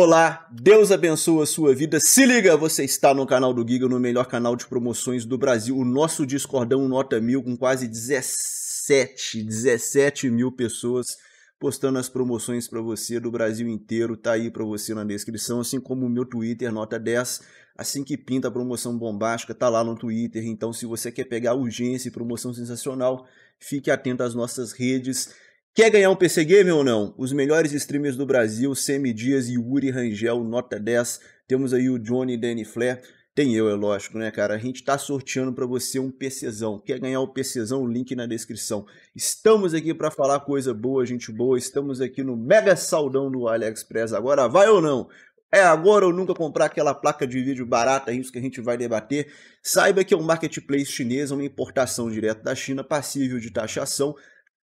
Olá, Deus abençoe a sua vida. Se liga, você está no canal do Giga, no melhor canal de promoções do Brasil. O nosso Discordão nota mil com quase 17, 17 mil pessoas postando as promoções para você do Brasil inteiro. Tá aí para você na descrição, assim como o meu Twitter nota 10. Assim que pinta a promoção bombástica, tá lá no Twitter. Então, se você quer pegar urgência e promoção sensacional, fique atento às nossas redes Quer ganhar um PC Gamer ou não? Os melhores streamers do Brasil, Semi Dias e Uri Rangel, nota 10. Temos aí o Johnny Danny Flair. Tem eu, é lógico, né, cara? A gente tá sorteando para você um PCzão. Quer ganhar o um PCzão? Link na descrição. Estamos aqui para falar coisa boa, gente boa. Estamos aqui no mega saldão do AliExpress. Agora vai ou não? É agora ou nunca comprar aquela placa de vídeo barata, é isso que a gente vai debater. Saiba que é um marketplace chinês, é uma importação direto da China, passível de taxação.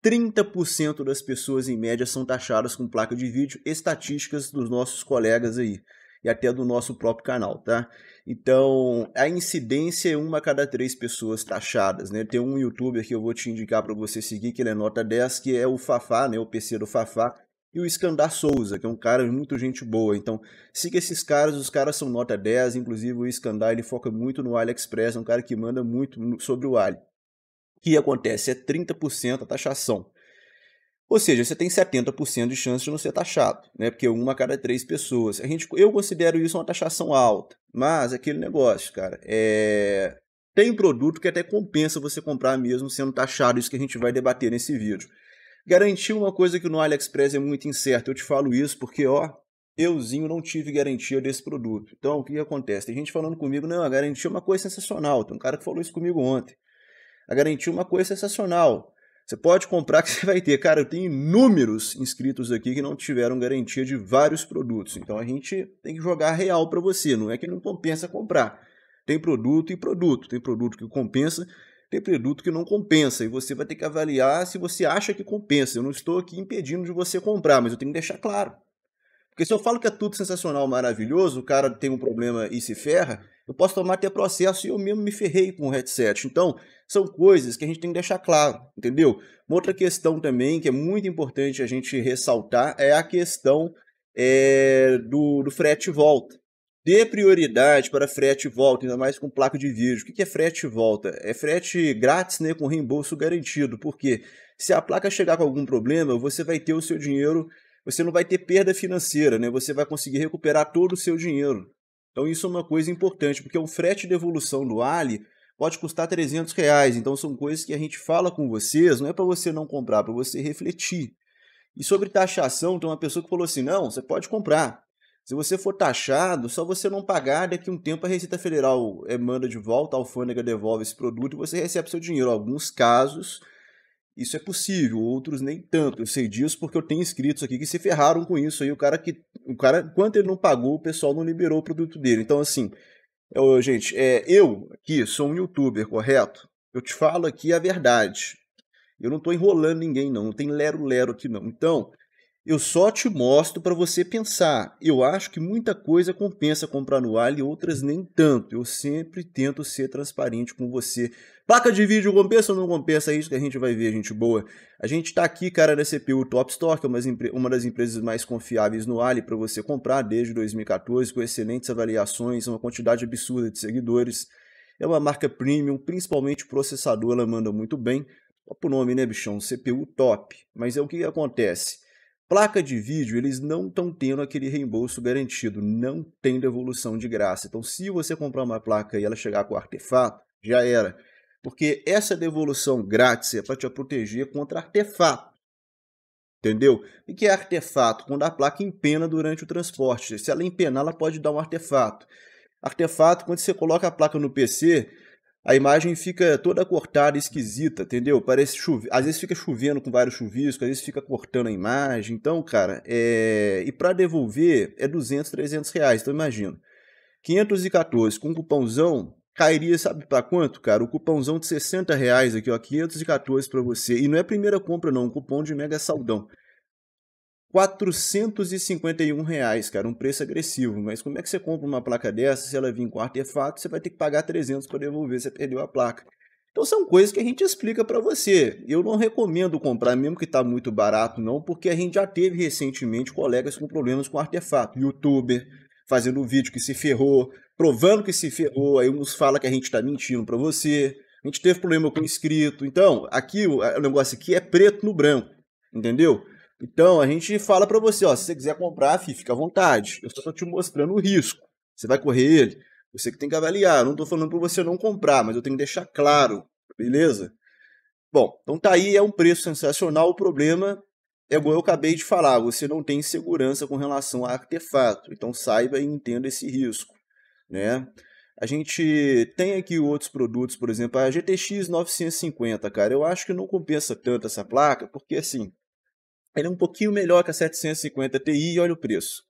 30% das pessoas em média são taxadas com placa de vídeo, estatísticas dos nossos colegas aí e até do nosso próprio canal, tá? Então, a incidência é uma a cada três pessoas taxadas, né? Tem um youtuber que eu vou te indicar para você seguir, que ele é nota 10, que é o Fafá, né? O PC do Fafá. E o Escandar Souza, que é um cara muito gente boa. Então, siga esses caras, os caras são nota 10, inclusive o Escandar, ele foca muito no AliExpress, é um cara que manda muito sobre o Ali que acontece é 30% a taxação. Ou seja, você tem 70% de chance de não ser taxado, né? Porque uma a cada três pessoas. A gente, eu considero isso uma taxação alta, mas aquele negócio, cara, é... tem produto que até compensa você comprar mesmo sendo taxado, isso que a gente vai debater nesse vídeo. Garantir uma coisa que no AliExpress é muito incerta, eu te falo isso porque, ó, euzinho não tive garantia desse produto. Então, o que acontece? Tem gente falando comigo, não, a garantia é uma coisa sensacional. Tem um cara que falou isso comigo ontem a garantir uma coisa sensacional. Você pode comprar que você vai ter. Cara, eu tenho inúmeros inscritos aqui que não tiveram garantia de vários produtos. Então a gente tem que jogar real para você. Não é que não compensa comprar. Tem produto e produto. Tem produto que compensa, tem produto que não compensa. E você vai ter que avaliar se você acha que compensa. Eu não estou aqui impedindo de você comprar, mas eu tenho que deixar claro. Porque se eu falo que é tudo sensacional, maravilhoso, o cara tem um problema e se ferra, eu posso tomar até processo e eu mesmo me ferrei com o headset. Então, são coisas que a gente tem que deixar claro, entendeu? Uma outra questão também que é muito importante a gente ressaltar é a questão é, do, do frete volta. Dê prioridade para frete e volta, ainda mais com placa de vídeo. O que é frete e volta? É frete grátis, né, com reembolso garantido. Porque se a placa chegar com algum problema, você vai ter o seu dinheiro, você não vai ter perda financeira, né? Você vai conseguir recuperar todo o seu dinheiro. Então isso é uma coisa importante, porque o frete de evolução do Ali pode custar 300 reais. Então são coisas que a gente fala com vocês, não é para você não comprar, para você refletir. E sobre taxação, tem uma pessoa que falou assim, não, você pode comprar. Se você for taxado, só você não pagar, daqui a um tempo a Receita Federal eh, manda de volta, a alfândega devolve esse produto e você recebe seu dinheiro. Alguns casos isso é possível, outros nem tanto. Eu sei disso porque eu tenho inscritos aqui que se ferraram com isso aí. O cara que. O cara, quanto ele não pagou, o pessoal não liberou o produto dele. Então, assim, eu, gente, é, eu aqui sou um youtuber, correto? Eu te falo aqui a verdade. Eu não estou enrolando ninguém, não. Não tem lero-lero aqui, não. Então, eu só te mostro para você pensar. Eu acho que muita coisa compensa comprar no Ali, outras nem tanto. Eu sempre tento ser transparente com você. Placa de vídeo compensa ou não compensa? É isso que a gente vai ver, gente boa. A gente está aqui, cara, na CPU Top Store, que é uma das empresas mais confiáveis no Ali para você comprar desde 2014, com excelentes avaliações, uma quantidade absurda de seguidores. É uma marca premium, principalmente processador, ela manda muito bem. Top o nome, né, bichão? CPU top. Mas é o que acontece Placa de vídeo, eles não estão tendo aquele reembolso garantido, não tem devolução de graça. Então, se você comprar uma placa e ela chegar com artefato, já era. Porque essa devolução grátis é para te proteger contra artefato. Entendeu? O que é artefato? Quando a placa empena durante o transporte. Se ela é empenar, ela pode dar um artefato. Artefato, quando você coloca a placa no PC, a imagem fica toda cortada, esquisita, entendeu? Parece chover. Às vezes fica chovendo com vários chuviscos, às vezes fica cortando a imagem. Então, cara, é... e para devolver é 200, 300 reais, então imagina. 514 com cupãozão cupomzão cairia, sabe para quanto, cara? O cupomzão de 60 reais aqui, ó, 514 para você. E não é a primeira compra, não, um cupom de mega é saldão. 451 reais, cara, um preço agressivo. Mas como é que você compra uma placa dessa se ela vir com artefato? É você vai ter que pagar 300 para devolver, você perdeu a placa. Então são coisas que a gente explica para você. Eu não recomendo comprar, mesmo que está muito barato, não, porque a gente já teve recentemente colegas com problemas com artefato. Youtuber fazendo um vídeo que se ferrou, provando que se ferrou, aí uns fala que a gente está mentindo para você. A gente teve problema com inscrito. Então, aqui o negócio aqui é preto no branco, entendeu? Então, a gente fala para você, ó, se você quiser comprar, fica à vontade. Eu só tô te mostrando o risco. Você vai correr ele. Você que tem que avaliar. Eu não tô falando para você não comprar, mas eu tenho que deixar claro, beleza? Bom, então tá aí, é um preço sensacional. O problema é igual eu acabei de falar, você não tem segurança com relação a artefato. Então saiba e entenda esse risco, né? A gente tem aqui outros produtos, por exemplo, a GTX 950, cara. Eu acho que não compensa tanto essa placa, porque assim, ele é um pouquinho melhor que a 750 Ti e olha o preço.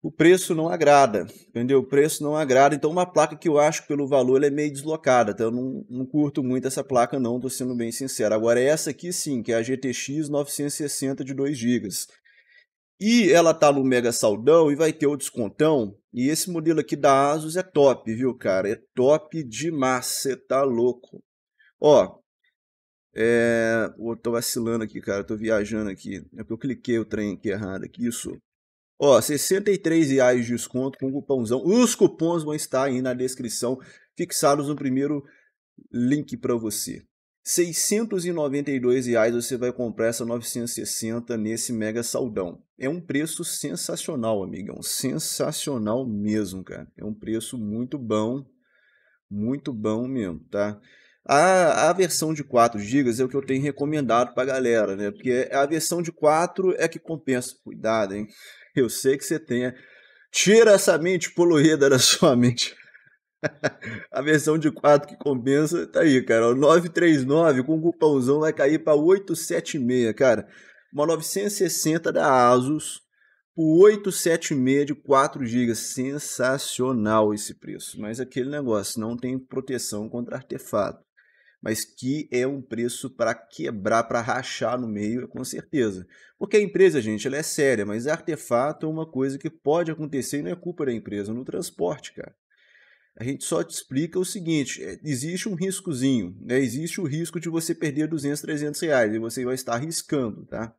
O preço não agrada, entendeu? O preço não agrada. Então, uma placa que eu acho pelo valor é meio deslocada. Então, eu não, não curto muito essa placa, não, estou sendo bem sincero. Agora, essa aqui sim, que é a GTX 960 de 2 GB. E ela tá no mega saldão e vai ter o descontão. E esse modelo aqui da Asus é top, viu, cara? É top demais, você tá louco. Ó, é... Oh, tô vacilando aqui, cara. Tô viajando aqui. É porque eu cliquei o trem aqui errado aqui. Isso. Ó, oh, 63 reais de desconto com o cupomzão. Os cupons vão estar aí na descrição, fixados no primeiro link para você. 692 reais você vai comprar essa 960 nesse mega saldão. É um preço sensacional, amigão. Sensacional mesmo, cara. É um preço muito bom. Muito bom mesmo, tá? A, a versão de 4 GB é o que eu tenho recomendado para a galera, né? Porque a versão de 4 é que compensa. Cuidado, hein? Eu sei que você tem. Tira essa mente poluída da sua mente. a versão de 4 que compensa, tá aí, cara. O 939 com o cupãozão vai cair para 876, cara. Uma 960 da Asus por 876 de 4 GB. Sensacional esse preço. Mas aquele negócio, não tem proteção contra artefato mas que é um preço para quebrar, para rachar no meio, com certeza. Porque a empresa, gente, ela é séria, mas artefato é uma coisa que pode acontecer e não é culpa da empresa, no transporte, cara. A gente só te explica o seguinte, é, existe um riscozinho, né? existe o risco de você perder 200, 300 reais, e você vai estar arriscando, tá?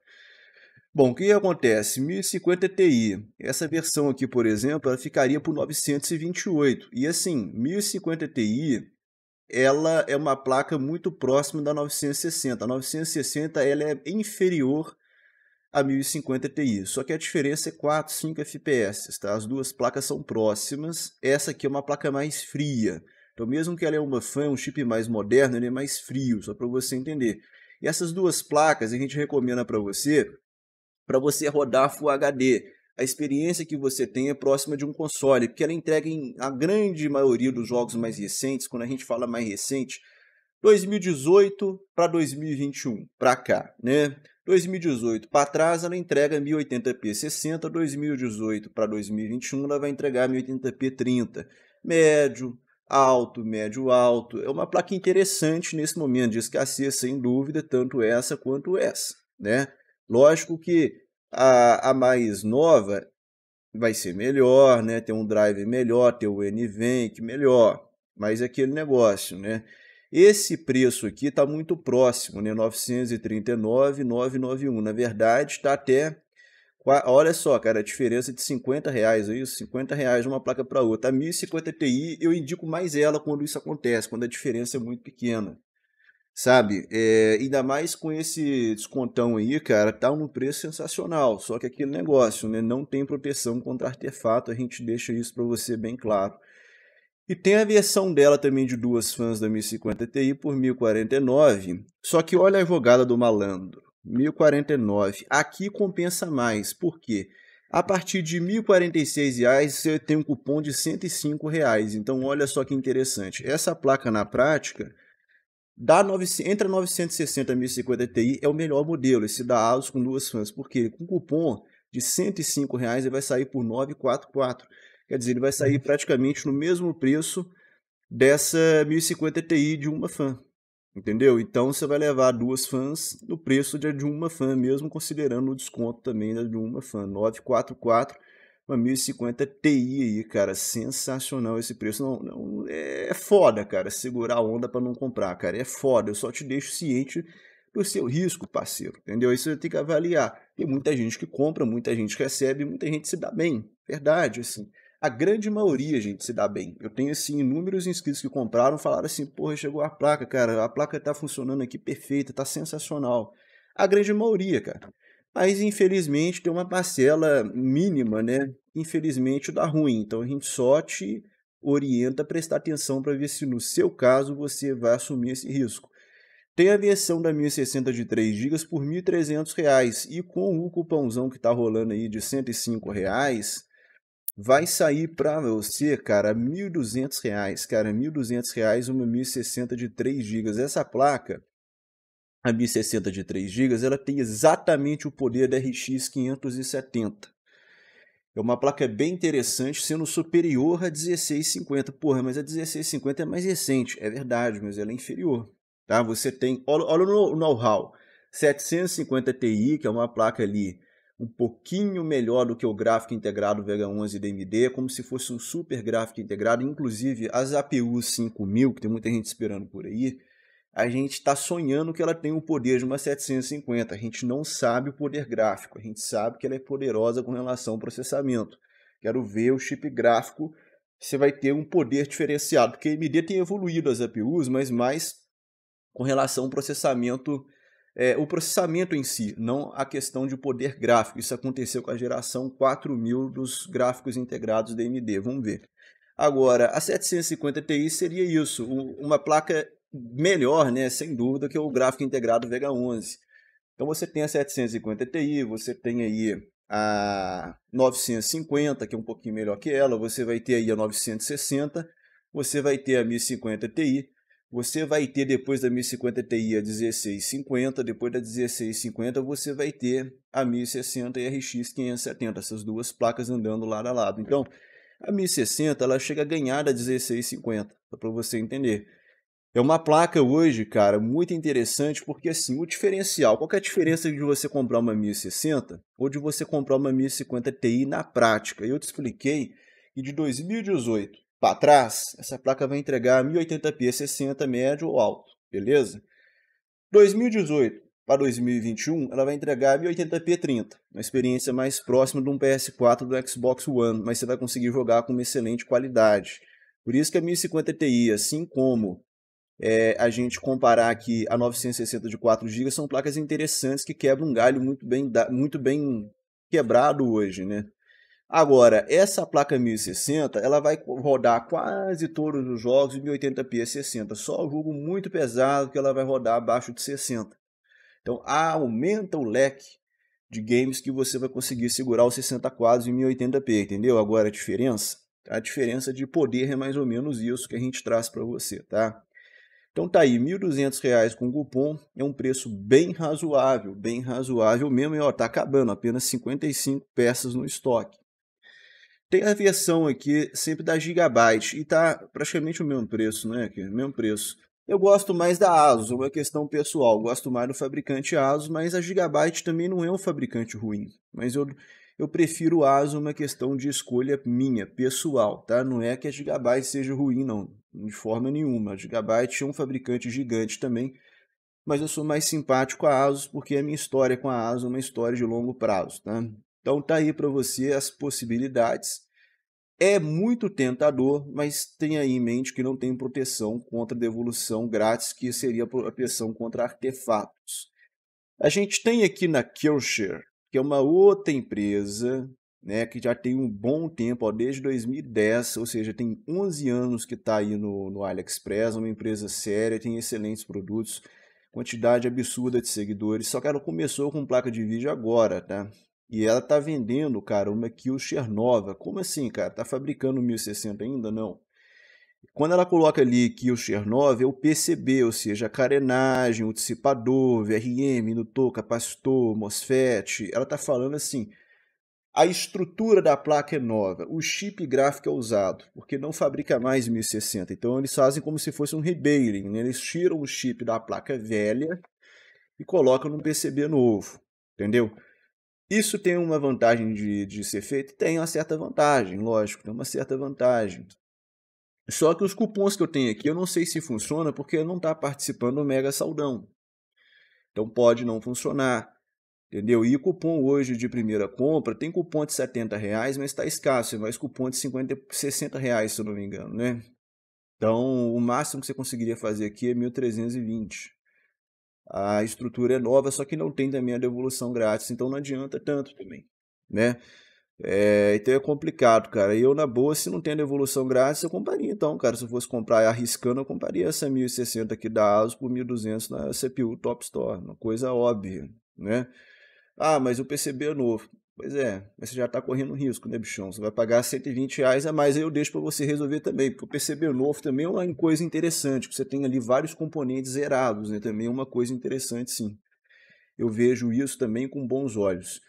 Bom, o que acontece? 1050 Ti, essa versão aqui, por exemplo, ela ficaria por 928. E assim, 1050 Ti ela é uma placa muito próxima da 960. A 960 ela é inferior a 1050 Ti, só que a diferença é 4, 5 FPS, tá? As duas placas são próximas, essa aqui é uma placa mais fria. Então mesmo que ela é uma fan, um chip mais moderno, ele é mais frio, só para você entender. E essas duas placas a gente recomenda para você, para você rodar Full HD, a experiência que você tem é próxima de um console, porque ela entrega em a grande maioria dos jogos mais recentes, quando a gente fala mais recente, 2018 para 2021, para cá, né? 2018 para trás ela entrega 1080p 60, 2018 para 2021 ela vai entregar 1080p 30. Médio, alto, médio, alto. É uma placa interessante nesse momento de escassez, sem dúvida, tanto essa quanto essa, né? Lógico que a, a mais nova vai ser melhor, né? Tem um drive melhor, tem o NVENC melhor, mas é aquele negócio, né? Esse preço aqui está muito próximo, né? 939,991. Na verdade, está até. Olha só, cara, a diferença de 50 reais é aí, 50 reais de uma placa para outra. A 1050 Ti, eu indico mais ela quando isso acontece, quando a diferença é muito pequena sabe? É, ainda mais com esse descontão aí, cara, tá um preço sensacional. Só que aquele negócio, né? Não tem proteção contra artefato, a gente deixa isso para você bem claro. E tem a versão dela também de duas fãs da 1050 Ti por 1049. Só que olha a advogada do malandro. 1049. Aqui compensa mais. Por quê? A partir de R$ 1.046 você tem um cupom de R$ 105. Reais. Então olha só que interessante. Essa placa na prática da entre a 960 e 1050 Ti é o melhor modelo, esse da ASUS com duas fãs, porque com cupom de 105 reais ele vai sair por 944. Quer dizer, ele vai sair uhum. praticamente no mesmo preço dessa 1050 Ti de uma fã. Entendeu? Então você vai levar duas fãs no preço de uma fã, mesmo considerando o desconto também né, de uma fã, 944 uma 1050 Ti aí, cara. Sensacional esse preço. Não, não, é foda, cara, segurar a onda para não comprar, cara. É foda. Eu só te deixo ciente do seu risco, parceiro. Entendeu? Isso você tem que avaliar. Tem muita gente que compra, muita gente recebe, muita gente se dá bem. Verdade, assim. A grande maioria, gente, se dá bem. Eu tenho, assim, inúmeros inscritos que compraram, falaram assim, porra, chegou a placa, cara, a placa tá funcionando aqui perfeita, tá sensacional. A grande maioria, cara mas infelizmente tem uma parcela mínima, né, infelizmente, dá ruim. Então a gente só te orienta a prestar atenção para ver se no seu caso você vai assumir esse risco. Tem a versão da 1060 de 3 GB por R$ reais e com o cupãozão que está rolando aí de R$ 105, reais, vai sair para você, cara, R$ 1.200, cara, R$ 1.200 uma 1060 de 3 GB. Essa placa, a 1060 de 3 GB, ela tem exatamente o poder da RX 570. É uma placa bem interessante, sendo superior a 1650. Porra, mas a 1650 é mais recente. É verdade, mas ela é inferior. Tá? Você tem. Olha, olha o know-how. 750 Ti, que é uma placa ali um pouquinho melhor do que o gráfico integrado Vega 11 DMD, como se fosse um super gráfico integrado. Inclusive, as APU 5000, que tem muita gente esperando por aí, a gente está sonhando que ela tem o poder de uma 750. A gente não sabe o poder gráfico, a gente sabe que ela é poderosa com relação ao processamento. Quero ver o chip gráfico, você vai ter um poder diferenciado, porque a AMD tem evoluído as APUs, mas mais com relação ao processamento, é, o processamento em si, não a questão de poder gráfico. Isso aconteceu com a geração 4000 dos gráficos integrados da AMD, vamos ver. Agora, a 750 Ti seria isso, uma placa melhor, né, sem dúvida, que o gráfico integrado Vega 11. Então você tem a 750 Ti, você tem aí a 950, que é um pouquinho melhor que ela, você vai ter aí a 960, você vai ter a 1050 Ti, você vai ter depois da 1050 Ti a 1650, depois da 1650 você vai ter a 1060 e a RX 570, essas duas placas andando lado a lado. Então, a 1060 ela chega a ganhar da 1650, para você entender. É uma placa hoje, cara, muito interessante, porque assim, o diferencial, qual é a diferença de você comprar uma 1060 ou de você comprar uma 1050 Ti na prática? Eu te expliquei que de 2018 para trás, essa placa vai entregar 1080p 60 médio ou alto, beleza? 2018 para 2021, ela vai entregar 1080p 30, uma experiência mais próxima de um PS4 do Xbox One, mas você vai conseguir jogar com uma excelente qualidade. Por isso que a 1050 Ti, assim como é, a gente comparar aqui a 960 de 4 GB, são placas interessantes que quebram um galho muito bem, muito bem quebrado hoje, né? Agora, essa placa 1060, ela vai rodar quase todos os jogos em 1080p a 60, só o jogo muito pesado que ela vai rodar abaixo de 60. Então, aumenta o leque de games que você vai conseguir segurar os 60 quadros em 1080p, entendeu? Agora a diferença, a diferença de poder é mais ou menos isso que a gente traz para você, tá? Então tá aí, R$ 1.200 com cupom é um preço bem razoável, bem razoável mesmo, e ó, tá acabando, apenas 55 peças no estoque. Tem a versão aqui sempre da Gigabyte e tá praticamente o mesmo preço, né, aqui, mesmo preço. Eu gosto mais da ASUS, é uma questão pessoal, gosto mais do fabricante ASUS, mas a Gigabyte também não é um fabricante ruim, mas eu eu prefiro o ASUS é uma questão de escolha minha, pessoal, tá? Não é que a Gigabyte seja ruim, não de forma nenhuma. A Gigabyte é um fabricante gigante também, mas eu sou mais simpático a ASUS porque a minha história com a ASUS é uma história de longo prazo. Tá? Então tá aí para você as possibilidades. É muito tentador, mas tenha em mente que não tem proteção contra devolução grátis, que seria proteção contra artefatos. A gente tem aqui na Killshare, que é uma outra empresa né, que já tem um bom tempo, ó, desde 2010, ou seja, tem 11 anos que está aí no, no AliExpress, uma empresa séria, tem excelentes produtos, quantidade absurda de seguidores, só que ela começou com placa de vídeo agora, tá? E ela está vendendo, cara, uma Kyosher nova. Como assim, cara? Está fabricando 1060 ainda? Não. Quando ela coloca ali Kyosher 9, é o PCB, ou seja, a carenagem, o dissipador, VRM, indutor, capacitor, MOSFET. Ela está falando assim, a estrutura da placa é nova, o chip gráfico é usado, porque não fabrica mais 1060. Então eles fazem como se fosse um rebailing, né? eles tiram o chip da placa velha e colocam no PCB novo, entendeu? Isso tem uma vantagem de, de ser feito? Tem uma certa vantagem, lógico, tem uma certa vantagem. Só que os cupons que eu tenho aqui, eu não sei se funciona porque não está participando do Mega Saldão. Então pode não funcionar. Entendeu? E cupom hoje de primeira compra tem cupom de 70 reais, mas está escasso, mas cupom de 50, 60 reais, se eu não me engano, né? Então, o máximo que você conseguiria fazer aqui é 1320. A estrutura é nova, só que não tem também a devolução grátis, então não adianta tanto também, né? É, então é complicado, cara. Eu, na boa, se não tem a devolução grátis, eu compraria então, cara. Se eu fosse comprar arriscando, eu compraria essa 1060 aqui da ASUS por 1200 na CPU Top Store, uma coisa óbvia, né? Ah, mas o PCB é novo. Pois é, mas você já está correndo risco, né, bichão? Você vai pagar 120 reais a mais, aí eu deixo para você resolver também, porque o PCB novo também é uma coisa interessante, que você tem ali vários componentes zerados, né? Também é uma coisa interessante, sim. Eu vejo isso também com bons olhos.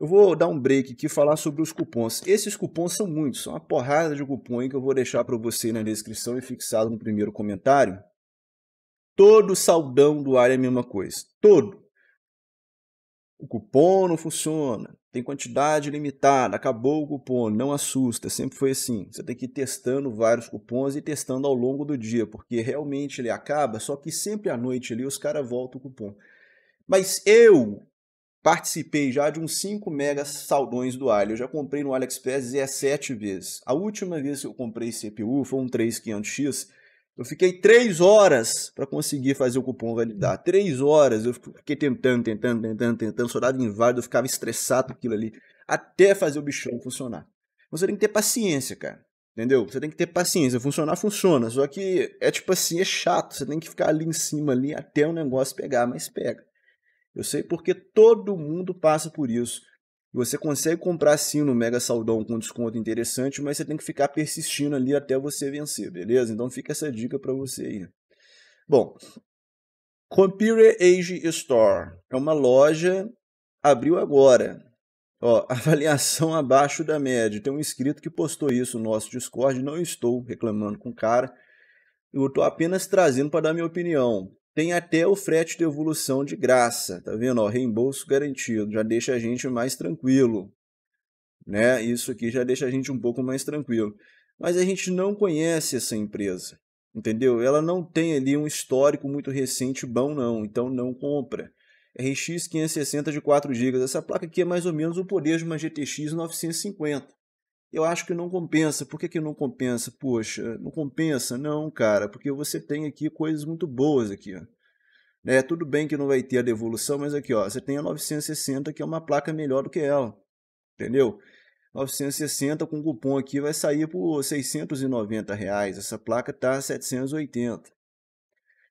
Eu vou dar um break aqui e falar sobre os cupons. Esses cupons são muitos, são uma porrada de cupom que eu vou deixar para você na descrição e fixado no primeiro comentário. Todo saldão do ar é a mesma coisa. Todo o cupom não funciona, tem quantidade limitada, acabou o cupom, não assusta, sempre foi assim. Você tem que ir testando vários cupons e testando ao longo do dia, porque realmente ele acaba, só que sempre à noite ali os caras voltam o cupom. Mas eu participei já de uns 5 mega saldões do Ali. Eu já comprei no AliExpress 17 vezes. A última vez que eu comprei CPU foi um 3500X eu fiquei três horas para conseguir fazer o cupom validar. Três horas. Eu fiquei tentando, tentando, tentando, tentando. Só dava inválido, eu ficava estressado com aquilo ali. Até fazer o bichão funcionar. Você tem que ter paciência, cara. Entendeu? Você tem que ter paciência. Funcionar, funciona. Só que é tipo assim, é chato. Você tem que ficar ali em cima ali até o negócio pegar, mas pega. Eu sei porque todo mundo passa por isso. E você consegue comprar sim no Mega Saldão com desconto interessante, mas você tem que ficar persistindo ali até você vencer, beleza? Então fica essa dica para você aí. Bom, Compire Age Store é uma loja, abriu agora. Ó, avaliação abaixo da média. Tem um inscrito que postou isso no nosso Discord, não estou reclamando com o cara. Eu estou apenas trazendo para dar minha opinião. Tem até o frete de evolução de graça, tá vendo? Ó, reembolso garantido, já deixa a gente mais tranquilo. Né? Isso aqui já deixa a gente um pouco mais tranquilo. Mas a gente não conhece essa empresa, entendeu? Ela não tem ali um histórico muito recente bom não, então não compra. RX 560 de 4 GB, essa placa aqui é mais ou menos o poder de uma GTX 950 eu acho que não compensa. Por que, que não compensa? Poxa, não compensa? Não, cara, porque você tem aqui coisas muito boas aqui. Ó. Né? Tudo bem que não vai ter a devolução, mas aqui, ó, você tem a 960, que é uma placa melhor do que ela. Entendeu? 960 com cupom aqui vai sair por 690 reais. Essa placa tá 780.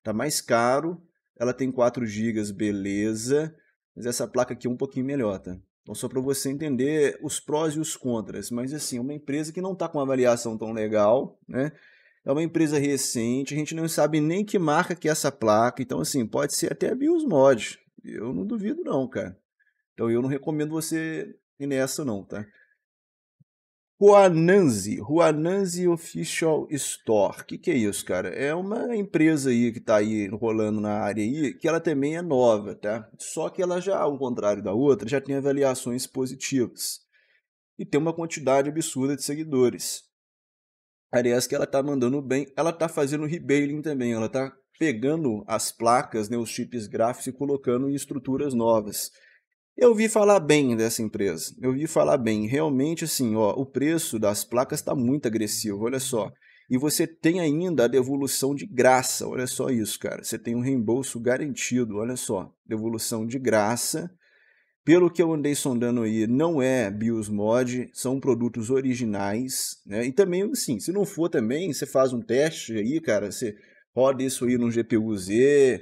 Tá mais caro. Ela tem 4 GB, beleza. Mas essa placa aqui é um pouquinho melhor, tá? Então, só para você entender os prós e os contras. Mas, assim, é uma empresa que não está com uma avaliação tão legal, né? É uma empresa recente, a gente não sabe nem que marca que é essa placa. Então, assim, pode ser até a Biosmod. Eu não duvido não, cara. Então, eu não recomendo você ir nessa não, tá? Huananzi, Huananzi Official Store. O que, que é isso, cara? É uma empresa aí que está aí rolando na área aí, que ela também é nova, tá? Só que ela já, ao contrário da outra, já tem avaliações positivas. E tem uma quantidade absurda de seguidores. Aliás, que ela está mandando bem, ela está fazendo rebailing também, ela está pegando as placas, né, os chips gráficos e colocando em estruturas novas. Eu vi falar bem dessa empresa. Eu vi falar bem. Realmente, assim, ó, o preço das placas está muito agressivo, olha só. E você tem ainda a devolução de graça, olha só isso, cara. Você tem um reembolso garantido, olha só. Devolução de graça. Pelo que eu andei sondando aí, não é BIOS Mod, são produtos originais, né? E também, assim, se não for também, você faz um teste aí, cara, você roda isso aí no GPU-Z,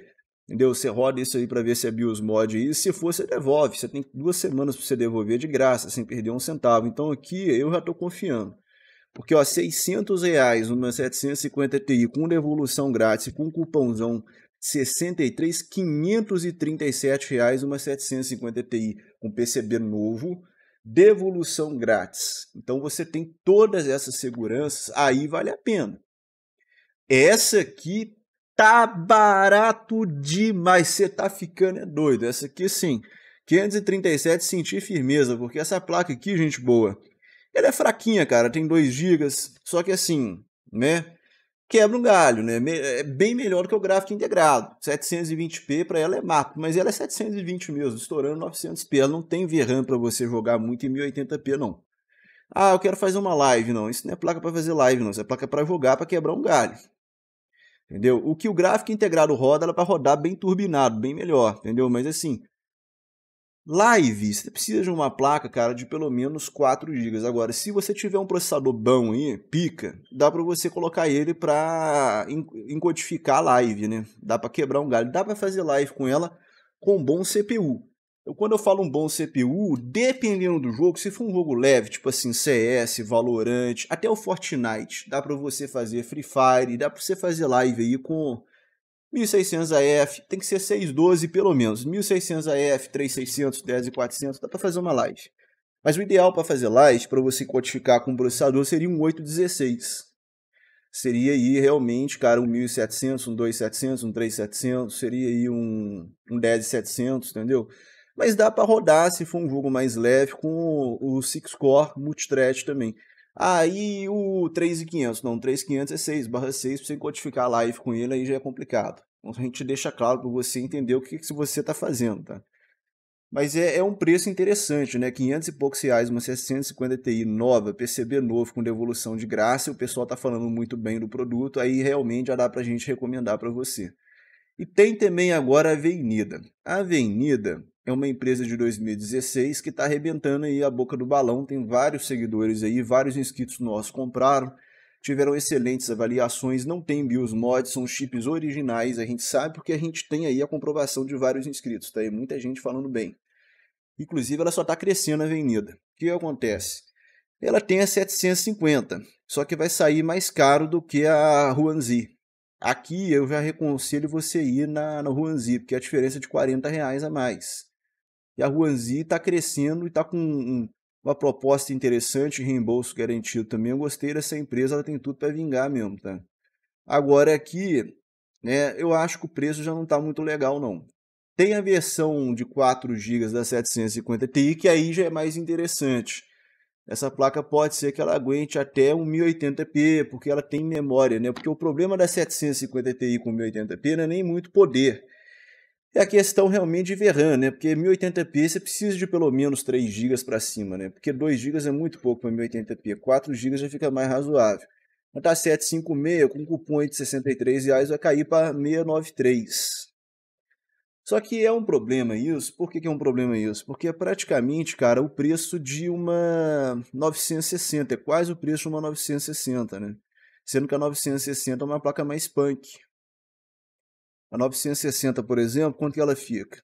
Entendeu? Você roda isso aí para ver se é mod e se for, você devolve. Você tem duas semanas para você devolver de graça, sem perder um centavo. Então aqui eu já estou confiando. Porque ó, 600 reais uma 750 Ti com devolução grátis, com cupomzão 63, 537 reais uma 750 Ti com PCB novo, devolução grátis. Então você tem todas essas seguranças, aí vale a pena. Essa aqui tá barato demais, você tá ficando é doido. Essa aqui sim, 537 senti firmeza, porque essa placa aqui, gente boa, ela é fraquinha, cara, tem 2 GB, só que assim, né? Quebra um galho, né? É bem melhor do que o gráfico integrado. 720p para ela é mato, mas ela é 720 mesmo, estourando 900p. Ela não tem VRAM para você jogar muito em 1080p, não. Ah, eu quero fazer uma live, não. Isso não é placa para fazer live, não. Isso é placa para jogar, para quebrar um galho entendeu? O que o gráfico integrado roda, ela vai rodar bem turbinado, bem melhor, entendeu? Mas assim, live, você precisa de uma placa, cara, de pelo menos 4 GB. Agora, se você tiver um processador bom aí, pica, dá para você colocar ele para encodificar live, né? Dá para quebrar um galho, dá para fazer live com ela com um bom CPU. Então, quando eu falo um bom CPU, dependendo do jogo, se for um jogo leve, tipo assim, CS, Valorant, até o Fortnite, dá para você fazer Free Fire, dá para você fazer live aí com 1600AF, tem que ser 612 pelo menos, 1600AF, 3600, 10400, e dá para fazer uma live. Mas o ideal para fazer live, para você codificar com o processador, seria um 816. Seria aí realmente, cara, um 1700, um 2700, um 3700, seria aí um, um 10700, entendeu? mas dá para rodar se for um jogo mais leve com o Six core multithread também. Aí ah, o 3500, não, 3500 é 6 barra 6, para você codificar live com ele aí já é complicado. Então a gente deixa claro para você entender o que, que você está fazendo, tá? Mas é, é, um preço interessante, né? 500 e poucos reais, uma 650 Ti nova, PCB novo, com devolução de graça, o pessoal está falando muito bem do produto, aí realmente já dá para a gente recomendar para você. E tem também agora a Avenida. A Avenida é uma empresa de 2016 que está arrebentando aí a boca do balão, tem vários seguidores aí, vários inscritos nossos compraram, tiveram excelentes avaliações, não tem BIOS mods, são chips originais, a gente sabe porque a gente tem aí a comprovação de vários inscritos, tá aí muita gente falando bem. Inclusive ela só está crescendo a avenida. O que acontece? Ela tem a 750, só que vai sair mais caro do que a Ruanzi. Aqui eu já aconselho você ir na, na Ruanzi, porque a diferença é de 40 reais a mais. E a Ruanzi está crescendo e está com um, uma proposta interessante, reembolso garantido também. Eu gostei dessa empresa, ela tem tudo para vingar mesmo, tá? Agora aqui, né, eu acho que o preço já não está muito legal, não. Tem a versão de 4 GB da 750 Ti, que aí já é mais interessante. Essa placa pode ser que ela aguente até 1080p, porque ela tem memória, né? Porque o problema da 750 Ti com 1080p não é nem muito poder é a questão realmente de VRAM, né? Porque 1080p você precisa de pelo menos 3 GB para cima, né? Porque 2 GB é muito pouco para 1080p, 4 GB já fica mais razoável. Mas tá 756 com um cupom de 63 reais vai cair para 693. Só que é um problema isso. Por que, que é um problema isso? Porque é praticamente, cara, o preço de uma 960, é quase o preço de uma 960, né? Sendo que a 960 é uma placa mais punk, a 960, por exemplo, quanto que ela fica?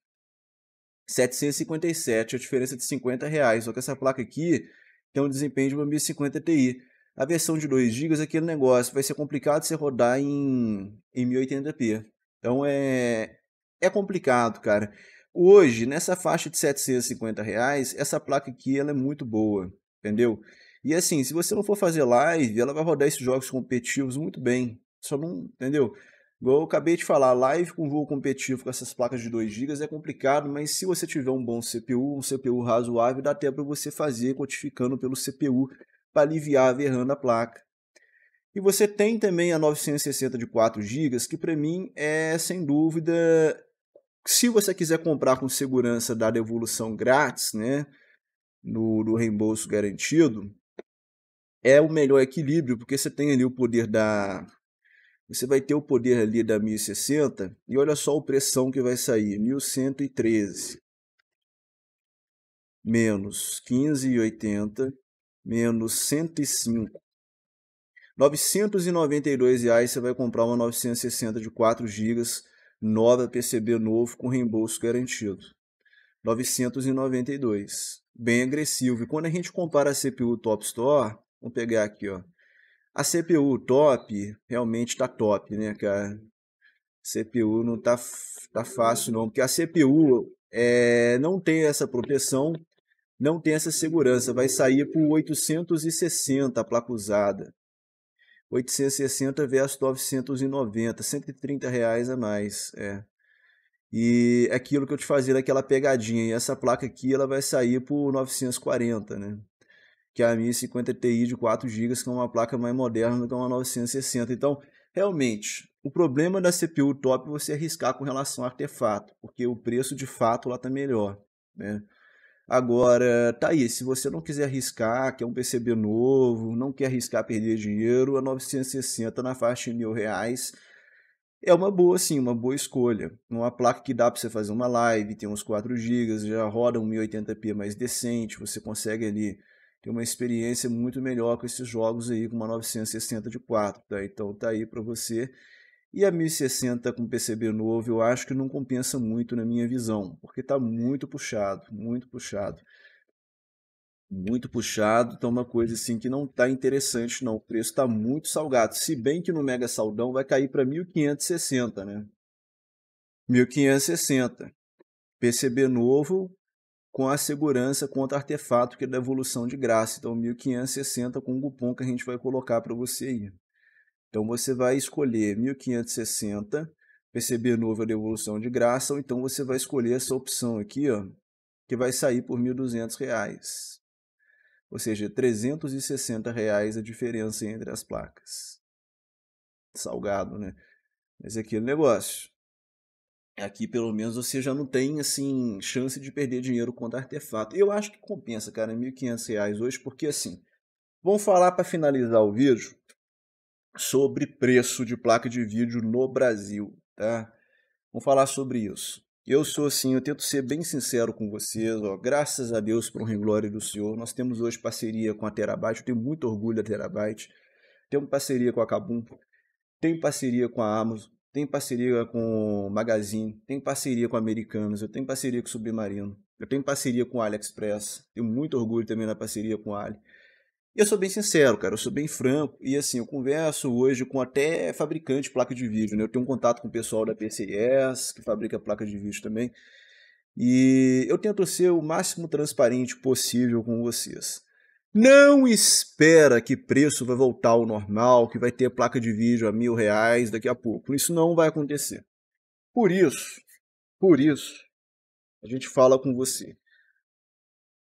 757, a diferença é de 50 reais. Só que essa placa aqui tem um desempenho de uma 1050 Ti. A versão de 2 GB, aquele negócio, vai ser complicado você rodar em, em 1080p. Então é, é complicado, cara. Hoje, nessa faixa de 750 reais, essa placa aqui ela é muito boa, entendeu? E assim, se você não for fazer live, ela vai rodar esses jogos competitivos muito bem. Só não, entendeu? Igual eu acabei de falar, live com voo competitivo com essas placas de 2 GB é complicado, mas se você tiver um bom CPU, um CPU razoável, dá até para você fazer codificando pelo CPU para aliviar a verrando da placa. E você tem também a 960 de 4 GB, que para mim é sem dúvida, se você quiser comprar com segurança da devolução grátis, né, no do reembolso garantido, é o melhor equilíbrio, porque você tem ali o poder da você vai ter o poder ali da 1060 e olha só a pressão que vai sair, 1113 menos 15,80 menos 105. 992 reais você vai comprar uma 960 de 4 GB nova PCB novo com reembolso garantido. 992. Bem agressivo. E quando a gente compara a CPU Top Store, vamos pegar aqui, ó. A CPU top realmente está top, né, cara? CPU não tá, tá fácil, não, porque a CPU é, não tem essa proteção, não tem essa segurança. Vai sair por 860 a placa usada. 860 versus 990, 130 reais a mais. É. E é aquilo que eu te fazia, aquela pegadinha. E essa placa aqui ela vai sair por 940, né? que é a 1050 Ti de 4 GB, que é uma placa mais moderna do que uma 960. Então, realmente, o problema da CPU top é você arriscar com relação ao artefato, porque o preço de fato lá está melhor. Né? Agora, tá aí, se você não quiser arriscar, quer um PCB novo, não quer arriscar perder dinheiro, a 960 na faixa de mil reais é uma boa, sim, uma boa escolha. Uma placa que dá para você fazer uma live, tem uns 4 GB, já roda um 1080p mais decente, você consegue ali ter uma experiência muito melhor com esses jogos aí, com uma 960 de 4. Tá? Então tá aí para você. E a 1060 com PCB novo, eu acho que não compensa muito na minha visão, porque tá muito puxado, muito puxado. Muito puxado, então é uma coisa assim que não tá interessante não, o preço tá muito salgado. Se bem que no mega saldão vai cair para 1560, né? 1560. PCB novo, com a segurança contra artefato, que é da evolução de graça. Então, 1560 com o cupom que a gente vai colocar para você aí. Então, você vai escolher 1560, perceber novo é da evolução de graça, ou então você vai escolher essa opção aqui, ó, que vai sair por R$ 1.200. Ou seja, R$ 360 reais a diferença entre as placas. Salgado, né? Mas é aquele negócio. Aqui, pelo menos, você já não tem, assim, chance de perder dinheiro contra artefato. Eu acho que compensa, cara, R$ 1.500 hoje, porque, assim, vamos falar para finalizar o vídeo sobre preço de placa de vídeo no Brasil, tá? Vamos falar sobre isso. Eu sou, assim, eu tento ser bem sincero com vocês, ó, graças a Deus, por um glória do Senhor, nós temos hoje parceria com a Terabyte, eu tenho muito orgulho da Terabyte, temos parceria com a Kabum, tem parceria com a Amazon, tenho parceria com Magazine, tenho parceria com Americanos, eu tenho parceria com Submarino, eu tenho parceria com AliExpress, tenho muito orgulho também na parceria com Ali. E eu sou bem sincero, cara, eu sou bem franco, e assim, eu converso hoje com até fabricante de placa de vídeo, né? Eu tenho um contato com o pessoal da PCS, que fabrica placa de vídeo também, e eu tento ser o máximo transparente possível com vocês. Não espera que preço vai voltar ao normal, que vai ter placa de vídeo a mil reais daqui a pouco. Isso não vai acontecer. Por isso, por isso, a gente fala com você.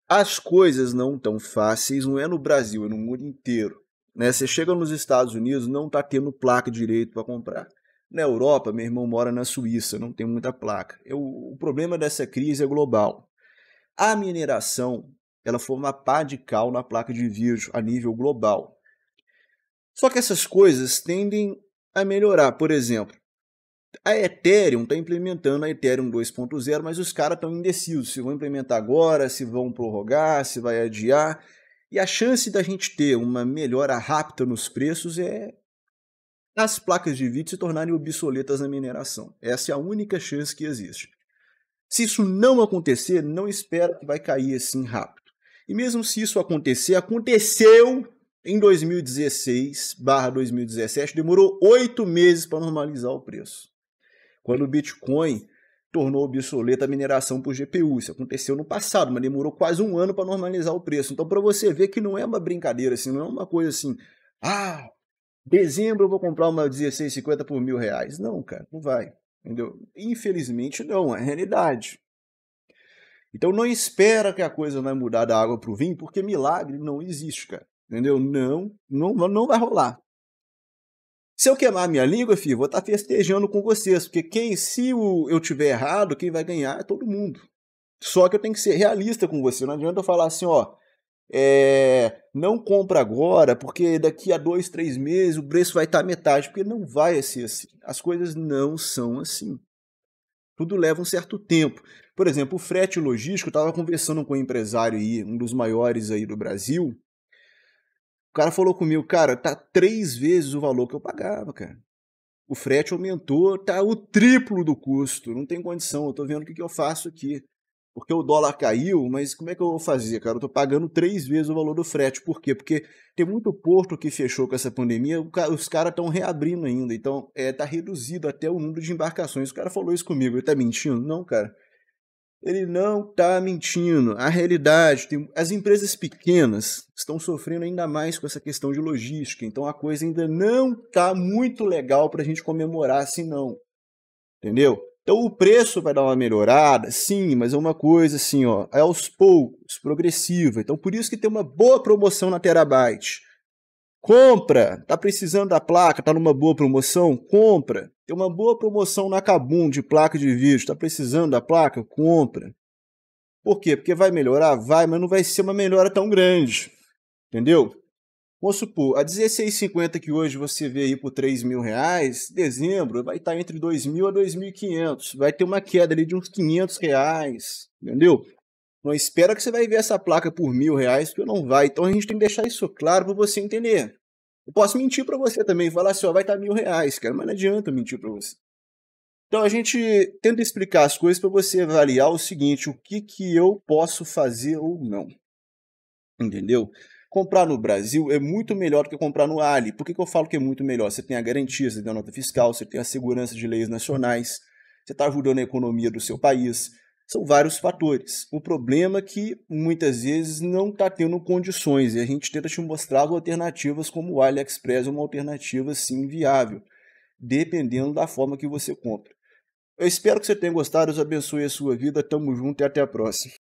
As coisas não tão fáceis, não é no Brasil, é no mundo inteiro. Né? Você chega nos Estados Unidos, não está tendo placa direito para comprar. Na Europa, meu irmão mora na Suíça, não tem muita placa. o problema dessa crise é global. A mineração ela foi uma pá de cal na placa de vídeo a nível global. Só que essas coisas tendem a melhorar. Por exemplo, a Ethereum está implementando a Ethereum 2.0, mas os caras estão indecisos se vão implementar agora, se vão prorrogar, se vai adiar. E a chance da gente ter uma melhora rápida nos preços é as placas de vídeo se tornarem obsoletas na mineração. Essa é a única chance que existe. Se isso não acontecer, não espera que vai cair assim rápido. E mesmo se isso acontecer, aconteceu em 2016/2017, demorou oito meses para normalizar o preço. Quando o Bitcoin tornou obsoleta a mineração por GPU. Isso aconteceu no passado, mas demorou quase um ano para normalizar o preço. Então, para você ver que não é uma brincadeira, assim, não é uma coisa assim, ah, dezembro eu vou comprar uma 16,50 por mil reais. Não, cara, não vai. Entendeu? Infelizmente não, é realidade. Então não espera que a coisa vai mudar da água para o vinho, porque milagre não existe, cara. Entendeu? Não, não, não vai rolar. Se eu queimar minha língua, filho, vou estar tá festejando com vocês, porque quem, se o, eu tiver errado, quem vai ganhar é todo mundo. Só que eu tenho que ser realista com você. Não adianta eu falar assim, ó, é, não compra agora, porque daqui a dois, três meses o preço vai estar tá metade, porque não vai ser assim. As coisas não são assim tudo leva um certo tempo. Por exemplo, o frete logístico, eu estava conversando com um empresário aí, um dos maiores aí do Brasil. O cara falou comigo, cara, tá três vezes o valor que eu pagava, cara. O frete aumentou, tá o triplo do custo. Não tem condição, eu tô vendo o que, que eu faço aqui porque o dólar caiu, mas como é que eu vou fazer, cara? Eu tô pagando três vezes o valor do frete. Por quê? Porque tem muito porto que fechou com essa pandemia, os caras estão reabrindo ainda. Então, é, tá reduzido até o número de embarcações. O cara falou isso comigo. Ele tá mentindo? Não, cara. Ele não tá mentindo. A realidade, tem... as empresas pequenas estão sofrendo ainda mais com essa questão de logística. Então, a coisa ainda não tá muito legal pra gente comemorar assim, não. Entendeu? Então o preço vai dar uma melhorada, sim, mas é uma coisa assim, ó, é aos poucos, progressiva. Então por isso que tem uma boa promoção na Terabyte. Compra, tá precisando da placa, tá numa boa promoção, compra. Tem uma boa promoção na Kabum de placa de vídeo, tá precisando da placa, compra. Por quê? Porque vai melhorar, vai, mas não vai ser uma melhora tão grande. Entendeu? Vamos supor, a 16,50 que hoje você vê aí por 3 mil reais, dezembro vai estar tá entre 2 mil a 2.500. Vai ter uma queda ali de uns 500 reais, entendeu? Não espera que você vai ver essa placa por mil reais, porque não vai. Então a gente tem que deixar isso claro para você entender. Eu posso mentir para você também, falar assim, ó, vai estar tá mil reais, cara, mas não adianta mentir para você. Então a gente tenta explicar as coisas para você avaliar o seguinte, o que, que eu posso fazer ou não. Entendeu? Comprar no Brasil é muito melhor do que comprar no Ali. Por que, que eu falo que é muito melhor? Você tem a garantia, você tem a nota fiscal, você tem a segurança de leis nacionais, você está ajudando a economia do seu país. São vários fatores. O problema é que muitas vezes não está tendo condições e a gente tenta te mostrar alternativas como o AliExpress, uma alternativa sim viável, dependendo da forma que você compra. Eu espero que você tenha gostado, Deus abençoe a sua vida, tamo junto e até a próxima.